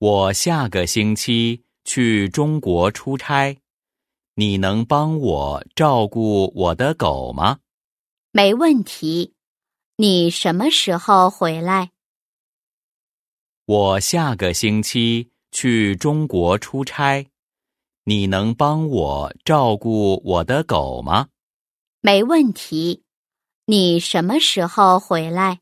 我下个星期去中国出差，你能帮我照顾我的狗吗？没问题。你什么时候回来？我下个星期去中国出差，你能帮我照顾我的狗吗？没问题。你什么时候回来？